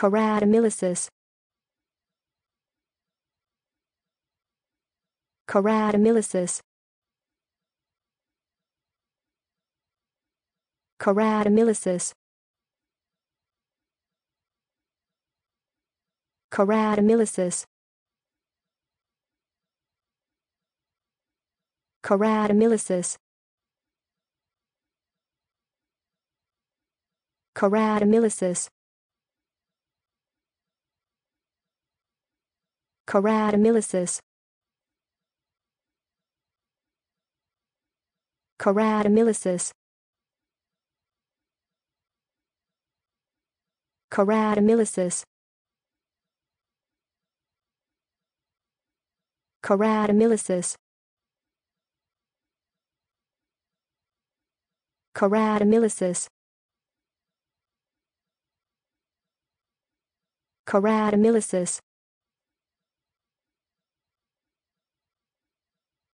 Keratomylysis Keratomylysis Keratomylysis Keratomylysis Keratomylysis Keratomylysis Keratomylysis Keratomylysis Keratomylysis Keratomylysis Keratomylysis Keratomylysis